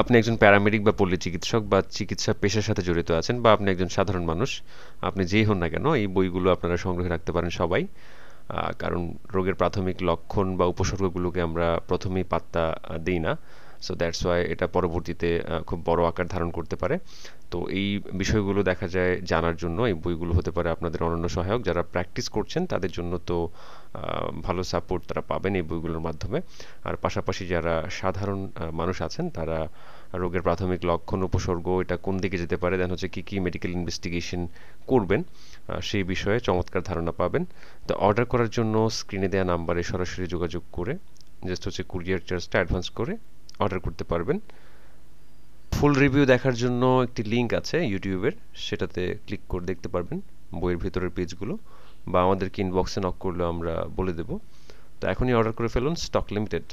আপনি একজন প্যারামেডিক বা পল্লী চিকিৎসক বা চিকিৎসা পেশার সাথে জড়িত আছেন বা আপনি একজন সাধারণ মানুষ আপনি যেই হন না কেন এই বইগুলো আপনারা সংগ্রহে রাখতে পারেন সবাই কারণ রোগের প্রাথমিক লক্ষণ বা উপসর্গগুলোকে আমরা প্রথমেই পাত্তা দিই না সো দ্যাটস ওয়াই এটা পরবর্তীতে খুব বড় আকার ধারণ করতে পারে তো এই বিষয়গুলো দেখা যায় জানার জন্য এই বইগুলো হতে পারে আপনাদের অনন্য সহায়ক যারা প্র্যাকটিস করছেন তাদের জন্য তো ভালো সাপোর্ট তারা পাবেন এই বইগুলোর মাধ্যমে আর পাশাপাশি যারা সাধারণ মানুষ আছেন তারা রোগের প্রাথমিক লক্ষণ উপসর্গ এটা কোন দিকে যেতে পারে দেন হচ্ছে কী কী মেডিকেল ইনভেস্টিগেশন করবেন সেই বিষয়ে চমৎকার ধারণা পাবেন তো অর্ডার করার জন্য স্ক্রিনে দেওয়া নাম্বারে সরাসরি যোগাযোগ করে জাস্ট হচ্ছে কুরিয়ার চার্জটা অ্যাডভান্স করে অর্ডার করতে পারবেন ফুল রিভিউ দেখার জন্য একটি লিঙ্ক আছে ইউটিউবের সেটাতে ক্লিক করে দেখতে পারবেন বইয়ের ভিতরের পেজগুলো বা আমাদেরকে ইনবক্সে নক করলে আমরা বলে দেব তো এখনই অর্ডার করে ফেলুন স্টক লিমিটেড